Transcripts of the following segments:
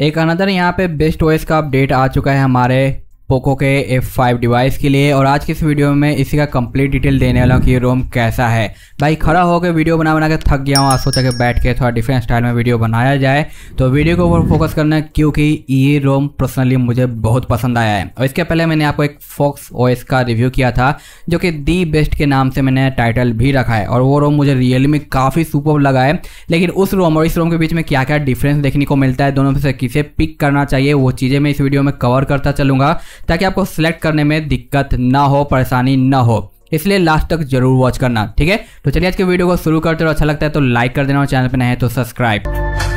एक अनदर यहाँ पे बेस्ट ओएस का अपडेट आ चुका है हमारे पोको के एफ फाइव डिवाइस के लिए और आज के इस वीडियो में इसी का कंप्लीट डिटेल देने वाला हूँ कि ये रोम कैसा है भाई खड़ा होकर वीडियो बना बना के थक गया हूँ आज सोचा कि बैठ के थोड़ा डिफरेंट स्टाइल में वीडियो बनाया जाए तो वीडियो के ऊपर फोकस करना क्योंकि ये रोम पर्सनली मुझे बहुत पसंद आया है और इसके पहले मैंने आपको एक फॉक्स ओ का रिव्यू किया था जो कि दी बेस्ट के नाम से मैंने टाइटल भी रखा है और वो रोम मुझे रियलमी काफ़ी सुपर लगा है लेकिन उस रोम और इस रोम के बीच में क्या क्या डिफरेंस देखने को मिलता है दोनों से किसे पिक करना चाहिए वो चीज़ें मैं इस वीडियो में कवर करता चलूँगा ताकि आपको सिलेक्ट करने में दिक्कत ना हो परेशानी ना हो इसलिए लास्ट तक जरूर वॉच करना ठीक है तो चलिए आज के वीडियो को शुरू करते हो अच्छा लगता है तो लाइक कर देना और चैनल पर नए तो सब्सक्राइब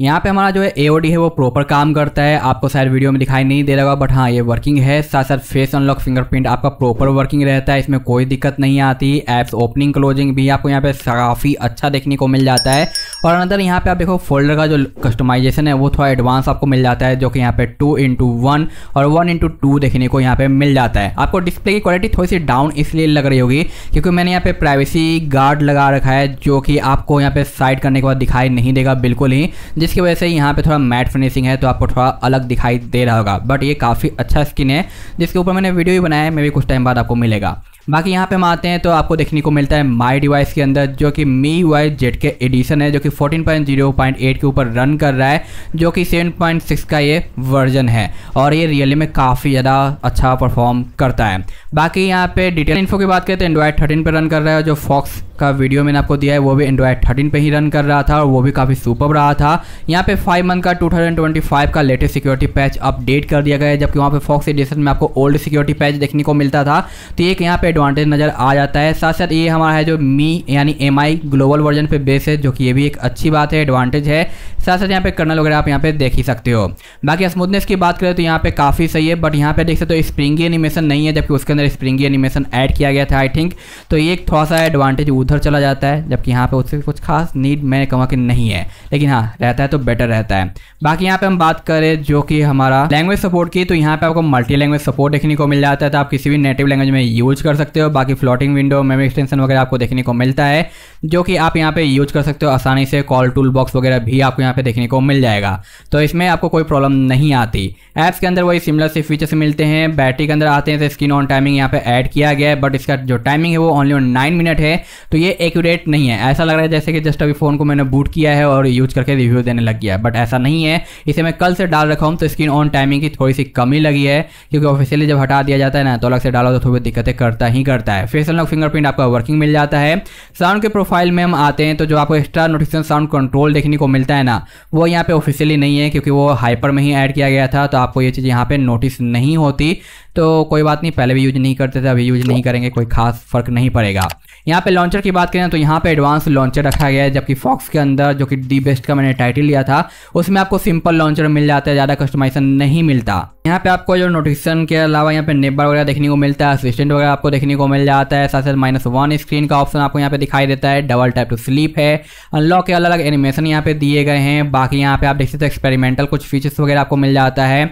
यहाँ पे हमारा जो है एओडी है वो प्रॉपर काम करता है आपको शायद वीडियो में दिखाई नहीं दे रहा होगा बट हाँ ये वर्किंग है साथ साथ फेस अनलॉक फिंगरप्रिंट आपका प्रॉपर वर्किंग रहता है इसमें कोई दिक्कत नहीं आती एप्स ओपनिंग क्लोजिंग भी आपको यहाँ पे काफ़ी अच्छा देखने को मिल जाता है और अंदर यहाँ पे आप देखो फोल्डर का जो कस्टमाइजेशन है वो थोड़ा एडवांस आपको मिल जाता है जो कि यहाँ पे टू इंटू वन और वन इंटू टू देखने को यहाँ पे मिल जाता है आपको डिस्प्ले की क्वालिटी थोड़ी सी डाउन इसलिए लग रही होगी क्योंकि मैंने यहाँ पे प्राइवेसी गार्ड लगा रखा है जो कि आपको यहाँ पे साइड करने के बाद दिखाई नहीं देगा बिल्कुल ही जिसकी वजह से यहाँ पे थोड़ा मैट फिनिशिंग है तो आपको थोड़ा अलग दिखाई दे रहा होगा बट ये काफ़ी अच्छा स्किन है जिसके ऊपर मैंने वीडियो भी बनाया है मे भी कुछ टाइम बाद आपको मिलेगा बाकी यहाँ पे हम आते हैं तो आपको देखने को मिलता है माई डिवाइस के अंदर जो कि मी वाई जेड के एडिशन है जो कि 14.0.8 के ऊपर रन कर रहा है जो कि 7.6 का ये वर्जन है और ये रियली में काफ़ी ज़्यादा अच्छा परफॉर्म करता है बाकी यहाँ पे डिटेल इन्फो की बात करें तो एंड्रॉयड थर्टीन पर रन कर रहा है जो फॉक्स का वीडियो मैंने आपको दिया है वो भी एंड्रॉयड थर्टीन पे ही रन कर रहा था और वो भी काफ़ी सुपर रहा था यहाँ पे फाइव मंथ का 2025 का लेटेस्ट सिक्योरिटी पैच अपडेट कर दिया गया है जबकि वहाँ पे फॉक्स एडिशन में आपको ओल्ड सिक्योरिटी पैच देखने को मिलता था तो एक यहाँ पे एडवांटेज नज़र आ जाता है साथ साथ ये हमारा है जो मी यानी एम ग्लोबल वर्जन पे बेस है जो कि ये भी एक अच्छी बात है एडवांटेज है साथ साथ यहाँ पे कर्नल वगैरह आप यहाँ पे देख ही सकते हो बाकी स्मूथनेस की बात करें तो यहाँ पे काफ़ी सही है बट यहाँ पे देख सकते हो तो स्प्रिंगी एनिमेशन नहीं है जबकि उसके अंदर स्प्रिंगी एनिमेशन ऐड किया गया था आई थिंक तो ये एक थोड़ा सा एडवांटेज उधर चला जाता है जबकि यहाँ पे उससे कुछ खास नीड मैंने कहूँगा कि नहीं है लेकिन हाँ रहता है तो बेटर रहता है बाकी यहाँ पे हम बात करें जो कि हमारा लैंग्वेज सपोर्ट की तो यहाँ पे आपको मल्टी लैंग्वेज सपोर्ट देखने को मिल जाता है तो आप किसी भी नेटिव लैंग्वेज में यूज कर सकते सकते हो बाकी फ्लोटिंग विंडो मेमोरी एक्सटेंशन वगैरह आपको देखने को मिलता है जो कि आप यहाँ पे यूज कर सकते हो आसानी से कॉल टूल बॉक्स वगैरह भी आपको यहाँ पे देखने को मिल जाएगा तो इसमें आपको कोई प्रॉब्लम नहीं आती ऐप्स के अंदर वही सिमिलर से फीचर्स मिलते हैं बैटरी के अंदर आते हैं तो स्क्रीन ऑन टाइमिंग यहाँ पे ऐड किया गया है बट इसका जो टाइमिंग है वो ऑनली ऑन नाइन मिनट है तो ये एक्यूरेट नहीं है ऐसा लग रहा है जैसे कि जस्ट अभी फ़ोन को मैंने बूट किया है और यूज करके रिव्यू देने लग गया है बट ऐसा नहीं है इसे मैं कल से डाल रखा हूँ तो स्क्रीन ऑन टाइमिंग की थोड़ी सी कमी लगी है क्योंकि ऑफिशियली जब हटा दिया जाता है ना तो अलग से डालो तो थोड़ी दिक्कतें करता नहीं करता है फेस अनलॉक फिंगरप्रिंट आपका वर्किंग मिल जाता है साउंड के प्रोफाइल में हम आते हैं तो जो आपको एक्स्ट्रा नोटिफिकेशन साउंड कंट्रोल देखने को मिलता है ना वो यहाँ पे ऑफिशियली नहीं है क्योंकि वो हाइपर में ही ऐड किया गया था तो आपको ये चीज़ यहाँ पे नोटिस नहीं होती तो कोई बात नहीं पहले भी यूज नहीं करते थे अभी यूज नहीं करेंगे कोई खास फर्क नहीं पड़ेगा यहाँ पे लॉन्चर की बात करें तो यहाँ पे एडवांस लॉन्चर रखा गया है जबकि फॉक्स के अंदर जो कि डी बेस्ट का मैंने टाइटल लिया था उसमें आपको सिंपल लॉन्चर मिल जाता है ज़्यादा कस्टमाइजेशन नहीं मिलता यहाँ पे आपको जो नोटिफिकेशन के अलावा यहाँ पे नेबर वगैरह देखने को मिलता है असिस्टेंट वगैरह आपको देखने को मिल जाता है साथ साथ माइनस वन स्क्रीन का ऑप्शन आपको यहाँ पे दिखाई देता है डबल टाइप टू स्लीप है अनलॉक के अलग अलग एनिमेशन यहाँ पे दिए गए हैं बाकी यहाँ पे आप देख सकते हो एक्सपेरिमेंटल कुछ फीचर्स वगैरह आपको मिल जाता है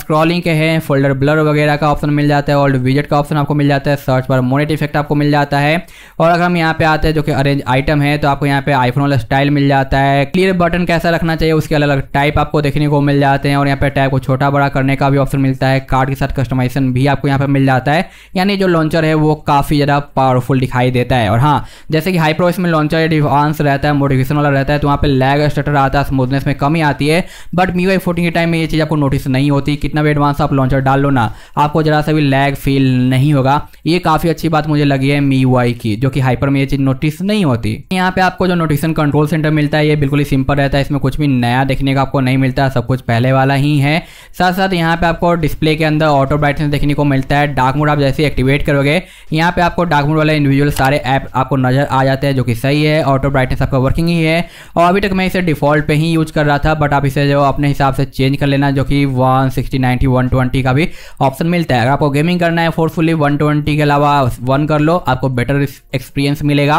स्क्रॉलिंग के हैं फोल्डर ब्लर वगैरह का ऑप्शन मिल जाता है ऑल्ड विजट का ऑप्शन आपको मिल जाता है सर्च पर मोनेट इफेक्ट आपको मिल जाता है और अगर हम यहाँ पे आते हैं जो कि अरेंज आइटम है तो आपको यहाँ पे आईफोन वाला स्टाइल मिल जाता है क्लियर बटन कैसा रखना चाहिए उसके अलग अलग टाइप आपको देखने को मिल जाते हैं और यहाँ पे टाइप को छोटा बड़ा करने का भी ऑप्शन मिलता है कार्ड के साथ कस्टमाइजेशन भी आपको यहाँ पे मिल जाता है यानी जो लॉन्चर है वो काफ़ी ज़्यादा पावरफुल दिखाई देता है और हाँ जैसे कि हाईप्रो इसमें लॉन्चर एडवांस रहता है मोटिवेशन वाला रहता है तो वहाँ पर लैग स्टटर आता है स्मूथनेस में कमी आती है बट मी वाई के टाइम में ये चीज़ आपको नोटिस नहीं होती कितना भी एडवांस आप लॉन्चर डाल लो ना आपको जरा सा भी लैग फील नहीं होगा ये काफ़ी अच्छी बात मुझे लगी है मी वाई की जो जो कि हाइपर में ये चीज़ नोटिस नहीं होती यहाँ पे आपको जो नोटिसन कंट्रोल सेंटर मिलता है ये बिल्कुल ही सिंपल रहता है इसमें कुछ भी नया देखने का आपको नहीं मिलता सब कुछ पहले वाला ही है साथ साथ यहाँ पे आपको डिस्प्ले के अंदर ऑटो ब्राइटनेस देखने को मिलता है डार्क मोड आप जैसे एक्टिवेट करोगे यहाँ पे आपको डार्क मोड वाले इंडिविजुअल सारे ऐप आपको नजर आ जाते हैं जो कि सही है ऑटो ब्राइटनेस आपका वर्किंग ही है और अभी तक मैं इसे डिफॉल्ट पे ही यूज कर रहा था बट आप इसे जो अपने हिसाब से चेंज कर लेना जो कि वन सिक्सटी नाइन्टी का भी ऑप्शन मिलता है अगर आपको गेमिंग करना है फोर्सफुली वन के अलावा वन कर लो आपको बेटर एक्सपीरियंस मिलेगा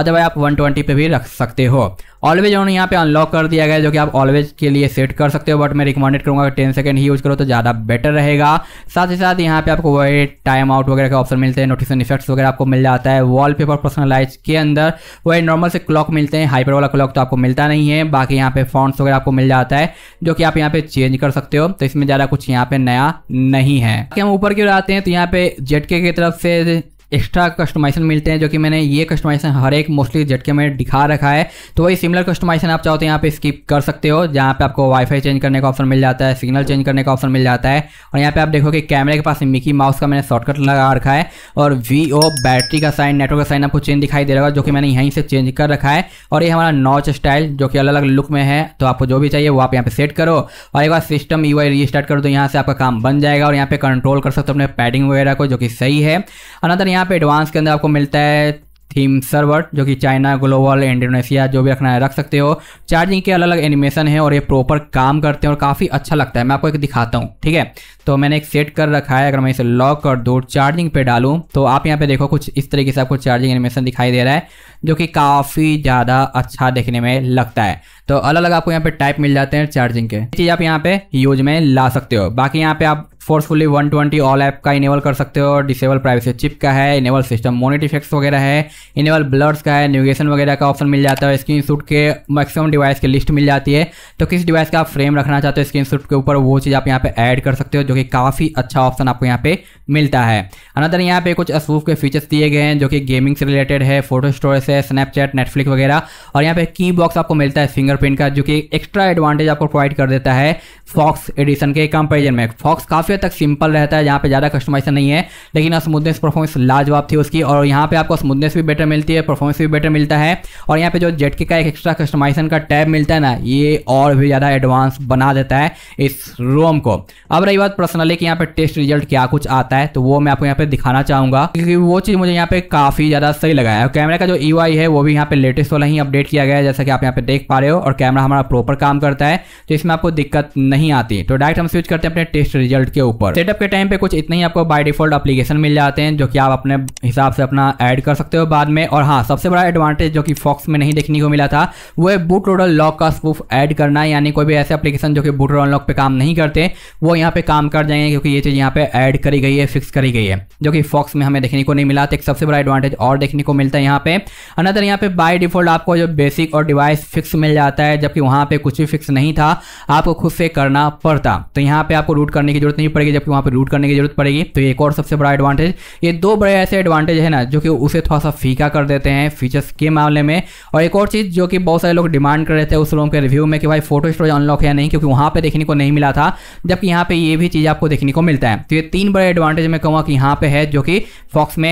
अदरवाइज आप 120 पे भी रख सकते हो ऑलवेज ऑन यहाँ पे अनलॉक कर दिया गया जो कि आप ऑलवेज के लिए सेट कर सकते हो बट मैं रिकमेंडेड करूँगा कि टेन सेकेंड ही यूज करो तो ज़्यादा बेटर रहेगा साथ ही साथ यहाँ पे आपको वही टाइम आउट वगैरह का ऑप्शन मिलते हैं नोटिफिकेशन इफेक्ट्स वगैरह आपको मिल जाता है वॉलपेपर पर्सनलाइज के अंदर वही नॉर्मल से क्लॉक मिलते हैं हाइपर वाला क्लॉक तो आपको मिलता नहीं है बाकी यहाँ पे फॉन्ट्स वगैरह आपको मिल जाता है जो कि आप यहाँ पे चेंज कर सकते हो तो इसमें ज़्यादा कुछ यहाँ पे नया नहीं है कि हम ऊपर की ओर आते हैं तो यहाँ पे जेट की तरफ से एक्स्ट्रा कस्टमाइजेशन मिलते हैं जो कि मैंने ये कस्टमाइजेशन हर एक मोस्टली झटके में दिखा रखा है तो वही सिमिलर कस्टमाइजेशन आप चाहो तो यहाँ पे स्किप कर सकते हो जहाँ पे आपको वाईफाई चेंज करने का ऑप्शन मिल जाता है सिग्नल चेंज करने का ऑप्शन मिल जाता है और यहाँ पे आप देखो कि कैमरे के पास मिकी माउस का मैंने शॉर्टकट लगा रखा है और वी ओ बैटरी का साइन नेटवर्क का साइन आपको चेंज दिखाई दे रहा है जो कि मैंने यहीं से चेंज कर रखा है और ये हमारा नॉच स्टाइल जो कि अलग अलग लुक में है तो आपको जो भी चाहिए वो आप यहाँ पे सेट करो और एक बार सिस्टम यू आई रीस्टार्ट करो तो यहाँ से आपका काम बन जाएगा और यहाँ पे कंट्रोल कर सकते हो अपने पैडिंग वगैरह को जो कि सही है अनदर यहाँ यहाँ पे एडवांस के अंदर आपको मिलता है थीम सर्वर जो कि चाइना ग्लोबल इंडोनेशिया जो भी रखना है रख सकते हो चार्जिंग के अलग अलग एनिमेशन है और ये प्रॉपर काम करते हैं और काफ़ी अच्छा लगता है मैं आपको एक दिखाता हूँ ठीक है तो मैंने एक सेट कर रखा है अगर मैं इसे लॉक कर दूँ चार्जिंग पे डालूँ तो आप यहाँ पे देखो कुछ इस तरीके से आपको चार्जिंग एनिमेशन दिखाई दे रहा है जो कि काफ़ी ज़्यादा अच्छा देखने में लगता है तो अलग अलग आपको यहाँ पे टाइप मिल जाते हैं चार्जिंग के चीज़ आप यहाँ पे यूज में ला सकते हो बाकी यहाँ पे आप फोर्सफुली 120 ऑल ऐप का इनेबल कर सकते हो डिसेबल प्राइवेसी चिप का है इनेबल सिस्टम मोनिट इफेक्ट्स वगैरह है इनेबल ब्लर्स का है नेविगेशन वगैरह का ऑप्शन मिल जाता है स्क्रीन शूट के मैक्सिमम डिवाइस की लिस्ट मिल जाती है तो किस डिवाइस का आप फ्रेम रखना चाहते हो स्क्रीन शूट के ऊपर वो चीज़ आप यहाँ पे ऐड कर सकते हो जो कि काफ़ी अच्छा ऑप्शन आपको यहाँ पे मिलता है अनदर यहाँ पे कुछ असूफ के फीचर्स दिए गए हैं जो कि गेमिंग से रिलेटेड है फोटो स्टोरेज है स्नैपचैट नेटफ्लिक्स वगैरह और यहाँ पे की बॉक्स आपको मिलता है फिंगरप्रिंट का जो कि एक्स्ट्रा एडवांटेज आपको प्रोवाइड कर देता है फॉक्स एडिशन के कंपेरिजन में फॉक्स काफ़ी काफ़ी हद तक सिंपल रहता है जहाँ पे ज़्यादा कस्टमाइजेशन नहीं है लेकिन स्मूथनेस हाँ, परफॉर्मेंस लाजवाब थी उसकी और यहाँ पे आपको स्मूथनेस भी बेटर मिलती है परफॉर्मेंस भी बेटर मिलता है और यहाँ पे जो जेटके का एक एक्स्ट्रा कस्टमाइजेशन का टैब मिलता है ना ये और भी ज़्यादा एडवांस बना देता है इस रोम को अब रही बात पर्सनली कि यहाँ पे टेस्ट रिजल्ट क्या कुछ आता है तो वो मैं आपको यहाँ पे दिखाना चाहूँगा क्योंकि वो चीज़ मुझे यहाँ पे काफ़ी ज़्यादा सही लगा है कैमरा का जो ई है वो भी यहाँ पे लेटेस्ट वाला ही अपडेट किया गया है जैसा कि आप यहाँ पे देख पा रहे हो और कैमरा हमारा प्रॉपर काम करता है तो इसमें आपको दिक्कत नहीं आती तो डायरेक्ट हम स्विच करते हैं अपने टेस्ट रिजल्ट के के ऊपर सेटअप के टाइम पे कुछ इतने ही आपको बाय डिफॉल्ट एप्लीकेशन मिल जाते हैं जो कि आप अपने हिसाब से अपना ऐड कर सकते हो बाद में और हाँ सबसे बड़ा एडवांटेज जो कि फॉक्स में नहीं देखने को मिला था वो है बूट रोडर लॉक का स्पूफ ऐड करना यानी कोई भी ऐसे एप्लीकेशन जो कि बूट रोडर लॉक पे काम नहीं करते वो यहाँ पे काम कर जाएंगे क्योंकि ये चीज़ यहाँ पे ऐड करी गई है फिक्स करी गई है जो कि फॉक्स में हमें देखने को नहीं मिला तो एक सबसे बड़ा एडवांटेज और देखने को मिलता है यहाँ पे अनदर यहाँ पे बाय डिफॉल्ट आपको जो बेसिक और डिवाइस फिक्स मिल जाता है जबकि वहाँ पे कुछ भी फिक्स नहीं था आपको खुद से करना पड़ता तो यहाँ पे आपको रूट करने की जरूरत नहीं पड़ेगी जबकि वहाँ पर रूट करने की जरूरत पड़ेगी तो एक और सबसे बड़ा एडवांटेज ये दो बड़े ऐसे एडवांटेज है ना जो कि उसे थोड़ा सा फीका कर देते हैं फीचर्स के मामले में और एक और चीज़ जो कि बहुत सारे लोग डिमांड कर रहे थे उस रोम के रिव्यू में कि भाई फोटो स्टोरेज अनलॉक है नहीं क्योंकि वहाँ पर देखने को नहीं मिला था जबकि यहाँ पर ये भी चीज़ आपको देखने को मिलता है तो ये तीन बड़े एडवांटेज मैं कहूँगा कि यहाँ पर है जो कि फॉक्स में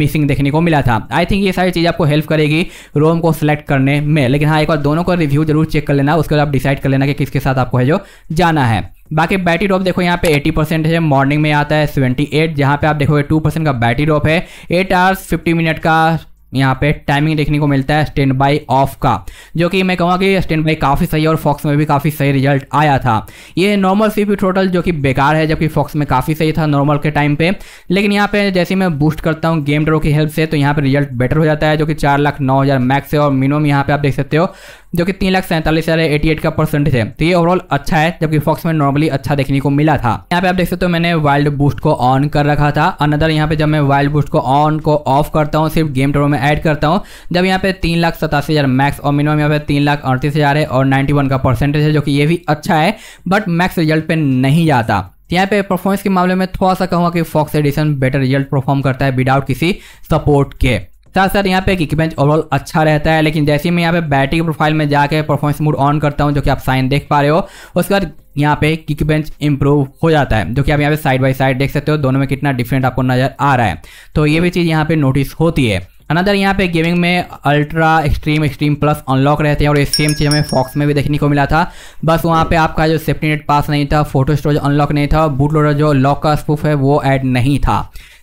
मिसिंग देखने को मिला था आई थिंक ये सारी चीज़ आपको हेल्प करेगी रोम को सिलेक्ट करने में लेकिन हाँ एक बार दोनों का रिव्यू जरूर चेक कर लेना उसके बाद आप डिसाइड कर लेना कि किसके साथ आपको है जो जाना है बाकी बैटरी ड्रॉप देखो यहाँ पे 80 परसेंट है मॉर्निंग में आता है 78 जहाँ पर आप देखोगे 2 परसेंट का बैटरी ड्रॉप है 8 आवर्स 50 मिनट का यहाँ पे टाइमिंग देखने को मिलता है स्टैंड बाई ऑफ का जो कि मैं कहूँगा कि स्टैंड बाई काफ़ी सही है और फॉक्स में भी काफ़ी सही रिजल्ट आया था ये नॉर्मल सी टोटल जो कि बेकार है जबकि फॉक्स में काफ़ी सही था नॉर्मल के टाइम पे लेकिन यहाँ पे जैसे मैं बूस्ट करता हूँ गेम ड्रो की हेल्प से तो यहाँ पर रिजल्ट बेटर हो जाता है जो कि चार लाख नौ हज़ार मैक्स है और मिनिमम यहाँ पर आप देख सकते हो जो कि तीन लाख सैंतालीस हज़ार एटी एट का परसेंटेज है तो ये ओवरऑल अच्छा है जबकि फॉक्स में नॉर्मली अच्छा देखने को मिला था यहाँ पे आप देख सकते हो मैंने वाइल्ड बूस्ट को ऑन कर रखा था अनदर यहाँ पे जब मैं वाइल्ड बूस्ट को ऑन को ऑफ करता हूँ सिर्फ गेम टोरो में एड करता हूँ जब यहाँ पे तीन लाख सतासी हज़ार मैक्स और मिनिमम यहाँ पे तीन लाख अड़तीस हज़ार है और नाइन्टी वन का परसेंटेज है जो कि ये भी अच्छा है बट मैक्स रिजल्ट पे नहीं जाता तो यहाँ पे परफॉर्मेंस के मामले में थोड़ा सा कहूँगा कि fox edition better result perform करता है विदाउट किसी सपोर्ट के साथ साथ यहाँ पे इक्विपमेंट ओवरऑल अच्छा रहता है लेकिन जैसे ही मैं यहाँ पे बैटरी प्रोफाइल में जाकर परफॉर्मेंस मोड ऑन करता हूँ जो कि आप साइन देख पा रहे हो उसके बाद यहाँ पे किक बेंच इंप्रूव हो जाता है जो कि आप यहाँ पे साइड बाय साइड देख सकते हो दोनों में कितना डिफरेंट आपको नजर आ रहा है तो ये भी चीज़ यहाँ पे नोटिस होती है अनदर यहाँ पे गेमिंग में ultra extreme extreme plus unlock रहते हैं और ये सेम चीज़ हमें फॉक्स में भी देखने को मिला था बस वहाँ पे आपका जो सेफ्टी नेट पास नहीं था फोटो स्टोरेज अनलॉक नहीं था बूट लोडर जो लॉक का स्पूफ है वो ऐड नहीं था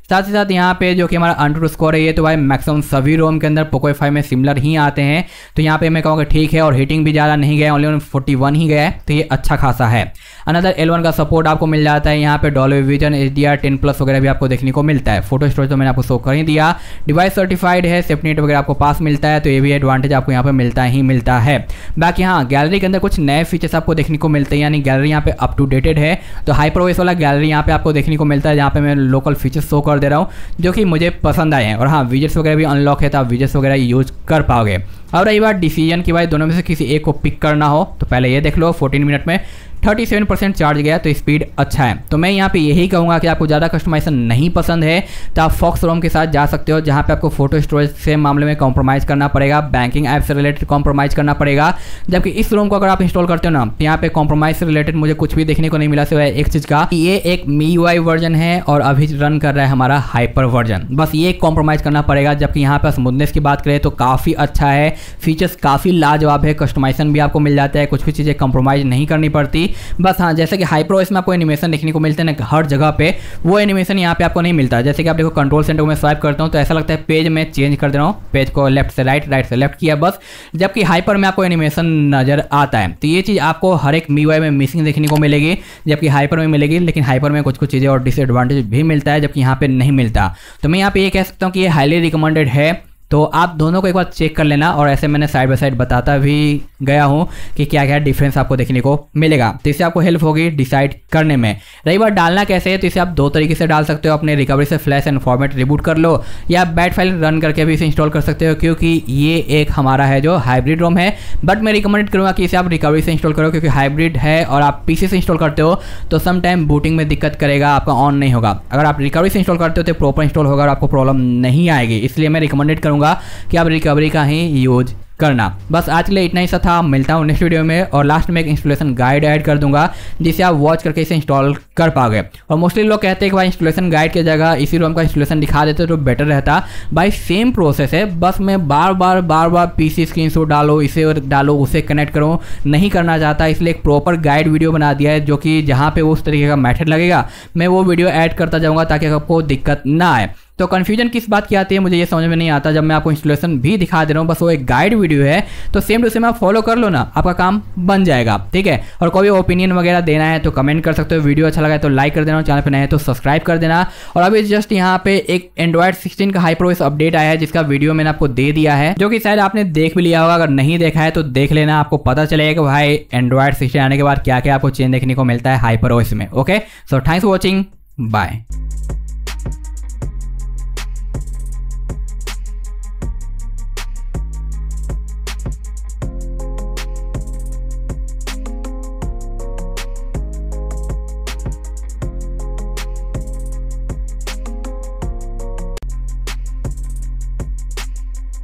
साथ ही साथ यहाँ पे जो कि हमारा अंडर स्कोर है ये तो भाई मैक्सिमम सभी रोम के अंदर पोको फाइव में सिमिलर ही आते हैं तो यहाँ पे मैं कहूँगा ठीक है और हीटिंग भी ज़्यादा नहीं गया ओनली फोर्टी वन ही गया है तो ये अच्छा खासा है अनदर एल वन का सपोर्ट आपको मिल जाता है यहाँ पे Dolby vision H D R ten plus वगैरह भी आपको देखने को मिलता है फोटो स्टोरेज तो मैंने आपको शो कर ही दिया डिवाइस सर्टिफाइड है नेट वगैरह आपको पास मिलता है तो ये भी एडवांटेज आपको यहाँ पर मिलता ही मिलता है बाकी हाँ गैलरी के अंदर कुछ नए फीचर्स आपको देखने को मिलते हैं यानी गैलरी यहाँ पे अप टू डेटेड है तो हाई प्रोवेस वाला गैलरी यहाँ पे आपको देखने को मिलता है जहाँ पे मैं लोकल फीचर्स शो कर कर दे रहा हूँ जो कि मुझे पसंद आए हैं और हाँ विजेट्स वगैरह भी अनलॉक है तो आप विजेट्स वगैरह यूज़ कर पाओगे और रही बात डिसीजन की भाई दोनों में से किसी एक को पिक करना हो तो पहले ये देख लो फोर्टीन मिनट में 37 परसेंट चार्ज गया तो स्पीड अच्छा है तो मैं यहाँ पे यही कहूँगा कि आपको ज़्यादा कस्टमाइजेशन नहीं पसंद है तो आप फॉक्स रोम के साथ जा सकते हो जहाँ पे आपको फोटो स्टोरेज से मामले में कॉम्प्रोमाइज़ करना पड़ेगा बैंकिंग ऐप से रिलेटेड कॉम्प्रोमाइज़ करना पड़ेगा जबकि इस रोम को अगर आप इंस्टॉल करते हो ना तो यहाँ पे कॉम्प्रोमाइज़ से रिलेटेड मुझे कुछ भी देखने को नहीं मिला सिवाय एक चीज़ का ये एक मी वर्जन है और अभी रन कर रहा है हमारा हाइपर वर्जन बस ये कॉम्प्रोमाइज़ करना पड़ेगा जबकि यहाँ पर स्मूथनेस की बात करें तो काफ़ी अच्छा है फीचर्स काफ़ी लाजवाब है कस्टमाइजेशन भी आपको मिल जाता है कुछ भी चीज़ें कॉम्प्रोमाइज़ नहीं करनी पड़ती बस हाँ जैसे कि हाइप्रो इसमें आपको एनिमेशन देखने को मिलते हैं हर जगह पे वो एनिमेशन यहाँ पे आपको नहीं मिलता जैसे कि आप देखो कंट्रोल सेंटर में स्वाइप करता हूँ तो ऐसा लगता है पेज में चेंज कर दे रहा हूँ पेज को लेफ्ट से राइट राइट से लेफ्ट किया बस जबकि हाइपर में आपको एनिमेशन नजर आता है तो ये चीज़ आपको हर एक मी में मिसिंग देखने को मिलेगी जबकि हाइपर में मिलेगी लेकिन हाइपर में कुछ कुछ चीज़ें और डिसएडवांटेज भी मिलता है जबकि यहाँ पर नहीं मिलता तो मैं यहाँ पर ये कह सकता हूँ कि ये हाईली रिकमेंडेड है तो आप दोनों को एक बार चेक कर लेना और ऐसे मैंने साइड बाय साइड बताता भी गया हूँ कि क्या क्या डिफरेंस आपको देखने को मिलेगा तो इससे आपको हेल्प होगी डिसाइड करने में रही बार डालना कैसे है तो इसे आप दो तरीके से डाल सकते हो अपने रिकवरी से फ्लैश एंड फॉर्मेट रिबूट कर लो या बैट फाइल रन करके भी इसे इंस्टॉल कर सकते हो क्योंकि ये एक हमारा है जो हाइब्रिड रोम है बट मैं रिकमेंड करूँगा कि इसे आप रिकवरी से इंस्टॉल करो क्योंकि हाइब्रिड है और आप पी से इंस्टॉल करते हो तो सम टाइम बूटिंग में दिक्कत करेगा आपका ऑन नहीं होगा अगर आप रिकवरी से इंस्टॉल करते हो तो प्रॉपर इंस्टॉल होगा और आपको प्रॉब्लम नहीं आएगी इसलिए मैं रिकमेंडेड करूँगा चाहूँगा कि आप रिकवरी का ही यूज करना बस आज के लिए इतना ही सा था मिलता हूँ नेक्स्ट वीडियो में और लास्ट में एक इंस्टॉलेशन गाइड ऐड कर दूंगा जिसे आप वॉच करके इसे इंस्टॉल कर पाओगे और मोस्टली लोग कहते हैं कि भाई इंस्टॉलेशन गाइड की जगह इसी रोम का इंस्टॉलेशन दिखा देते तो बेटर रहता भाई सेम प्रोसेस है बस मैं बार बार बार बार पी सी स्क्रीन डालो इसे डालो उसे कनेक्ट करो नहीं करना चाहता इसलिए एक प्रॉपर गाइड वीडियो बना दिया है जो कि जहाँ पर उस तरीके का मैथड लगेगा मैं वो वीडियो ऐड करता जाऊँगा ताकि आपको दिक्कत ना आए तो कन्फ्यूजन किस बात की आती है मुझे ये समझ में नहीं आता जब मैं आपको इंस्टॉलेशन भी दिखा दे रहा हूँ बस वो एक गाइड वीडियो है तो सेम टू सेम आप फॉलो कर लो ना आपका काम बन जाएगा ठीक है और कोई ओपिनियन वगैरह देना है तो कमेंट कर सकते हो वीडियो अच्छा लगा है तो लाइक कर देना चैनल पर नए तो सब्सक्राइब कर देना और अभी जस्ट यहाँ पे एक एंड्रॉयड सिक्सटीन का हाईप्रोस अपडेट आया है जिसका वीडियो मैंने आपको दे दिया है जो कि शायद आपने देख भी लिया होगा अगर नहीं देखा है तो देख लेना आपको पता चलेगा कि भाई एंड्रॉयड सिक्सटीन आने के बाद क्या क्या आपको चेंज देखने को मिलता है हाइपर में okay so thanks for watching bye